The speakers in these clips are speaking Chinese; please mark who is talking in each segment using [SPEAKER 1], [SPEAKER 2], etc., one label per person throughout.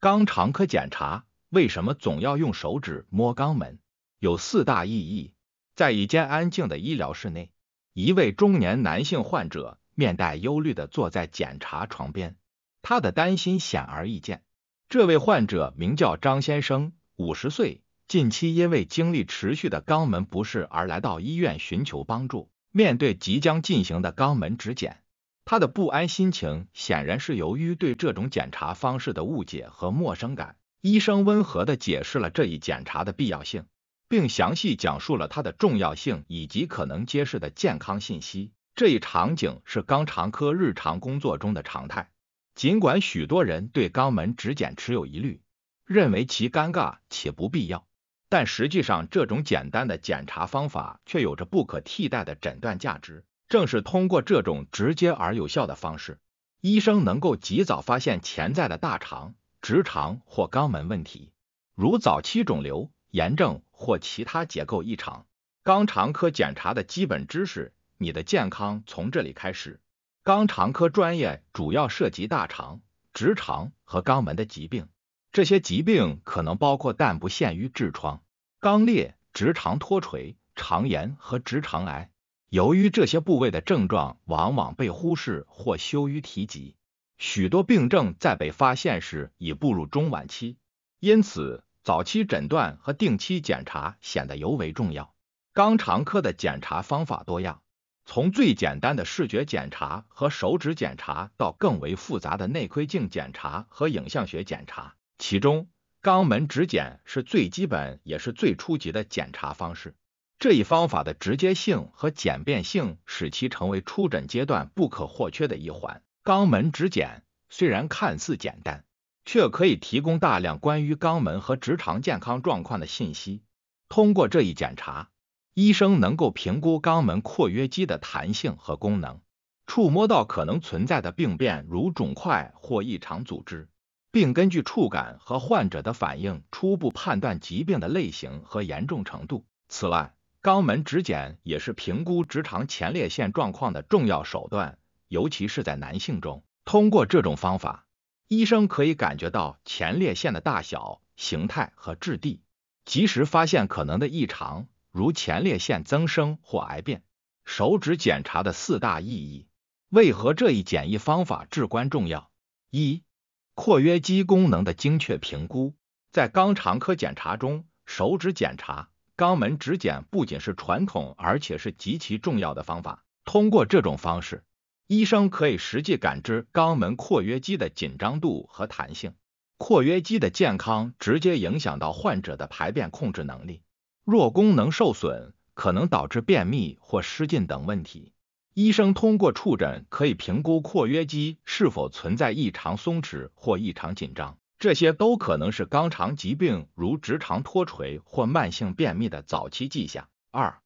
[SPEAKER 1] 肛肠科检查为什么总要用手指摸肛门？有四大意义。在一间安静的医疗室内，一位中年男性患者面带忧虑地坐在检查床边，他的担心显而易见。这位患者名叫张先生，五十岁，近期因为经历持续的肛门不适而来到医院寻求帮助。面对即将进行的肛门指检。他的不安心情显然是由于对这种检查方式的误解和陌生感。医生温和地解释了这一检查的必要性，并详细讲述了它的重要性以及可能揭示的健康信息。这一场景是肛肠科日常工作中的常态。尽管许多人对肛门指检持有疑虑，认为其尴尬且不必要，但实际上这种简单的检查方法却有着不可替代的诊断价值。正是通过这种直接而有效的方式，医生能够及早发现潜在的大肠、直肠或肛门问题，如早期肿瘤、炎症或其他结构异常。肛肠科检查的基本知识，你的健康从这里开始。肛肠科专业主要涉及大肠、直肠和肛门的疾病，这些疾病可能包括但不限于痔疮、肛裂、直肠脱垂、肠炎和直肠癌。由于这些部位的症状往往被忽视或羞于提及，许多病症在被发现时已步入中晚期，因此早期诊断和定期检查显得尤为重要。肛肠科的检查方法多样，从最简单的视觉检查和手指检查，到更为复杂的内窥镜检查和影像学检查，其中肛门指检是最基本也是最初级的检查方式。这一方法的直接性和简便性，使其成为初诊阶段不可或缺的一环。肛门指检虽然看似简单，却可以提供大量关于肛门和直肠健康状况的信息。通过这一检查，医生能够评估肛门括约肌的弹性和功能，触摸到可能存在的病变，如肿块或异常组织，并根据触感和患者的反应，初步判断疾病的类型和严重程度。此外，肛门指检也是评估直肠前列腺状况的重要手段，尤其是在男性中。通过这种方法，医生可以感觉到前列腺的大小、形态和质地，及时发现可能的异常，如前列腺增生或癌变。手指检查的四大意义，为何这一检疫方法至关重要？一、括约肌功能的精确评估，在肛肠科检查中，手指检查。肛门指检不仅是传统，而且是极其重要的方法。通过这种方式，医生可以实际感知肛门括约肌的紧张度和弹性。括约肌的健康直接影响到患者的排便控制能力。若功能受损，可能导致便秘或失禁等问题。医生通过触诊可以评估括约肌是否存在异常松弛或异常紧张。这些都可能是肛肠疾病，如直肠脱垂或慢性便秘的早期迹象。二、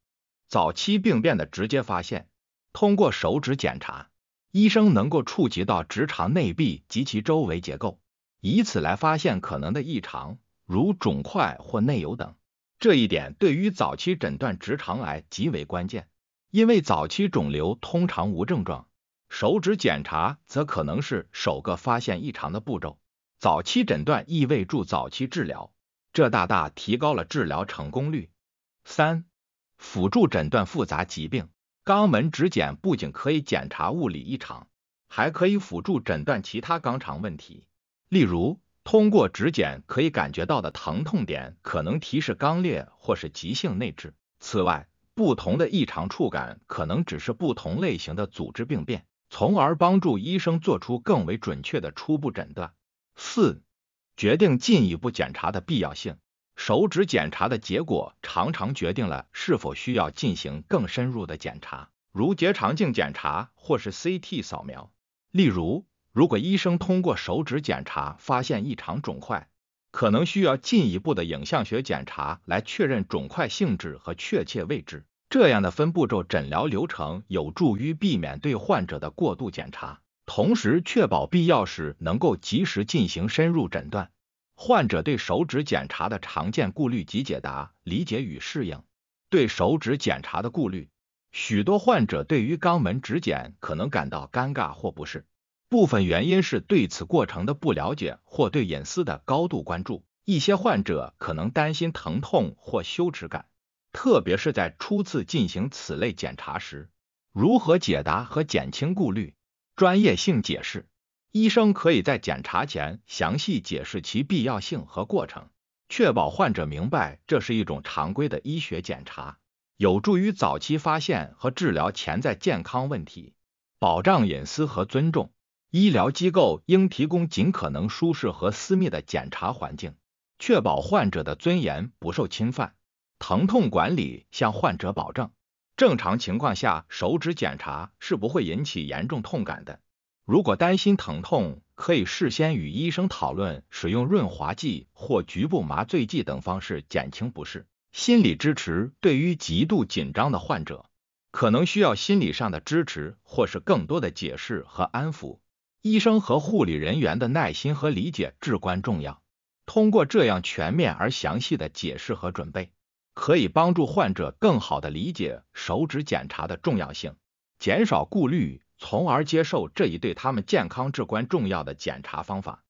[SPEAKER 1] 早期病变的直接发现，通过手指检查，医生能够触及到直肠内壁及其周围结构，以此来发现可能的异常，如肿块或内疣等。这一点对于早期诊断直肠癌极为关键，因为早期肿瘤通常无症状。手指检查则可能是首个发现异常的步骤。早期诊断意味住早期治疗，这大大提高了治疗成功率。三、辅助诊断复杂疾病，肛门指检不仅可以检查物理异常，还可以辅助诊断其他肛肠问题。例如，通过指检可以感觉到的疼痛点，可能提示肛裂或是急性内痔。此外，不同的异常触感可能只是不同类型的组织病变，从而帮助医生做出更为准确的初步诊断。四，决定进一步检查的必要性。手指检查的结果常常决定了是否需要进行更深入的检查，如结肠镜检查或是 CT 扫描。例如，如果医生通过手指检查发现异常肿块，可能需要进一步的影像学检查来确认肿块性质和确切位置。这样的分步骤诊疗流程有助于避免对患者的过度检查。同时确保必要时能够及时进行深入诊断。患者对手指检查的常见顾虑及解答、理解与适应。对手指检查的顾虑，许多患者对于肛门指检可能感到尴尬或不适，部分原因是对此过程的不了解或对隐私的高度关注。一些患者可能担心疼痛或羞耻感，特别是在初次进行此类检查时。如何解答和减轻顾虑？专业性解释：医生可以在检查前详细解释其必要性和过程，确保患者明白这是一种常规的医学检查，有助于早期发现和治疗潜在健康问题。保障隐私和尊重：医疗机构应提供尽可能舒适和私密的检查环境，确保患者的尊严不受侵犯。疼痛管理：向患者保证。正常情况下，手指检查是不会引起严重痛感的。如果担心疼痛，可以事先与医生讨论，使用润滑剂或局部麻醉剂等方式减轻不适。心理支持对于极度紧张的患者，可能需要心理上的支持，或是更多的解释和安抚。医生和护理人员的耐心和理解至关重要。通过这样全面而详细的解释和准备。可以帮助患者更好地理解手指检查的重要性，减少顾虑，从而接受这一对他们健康至关重要的检查方法。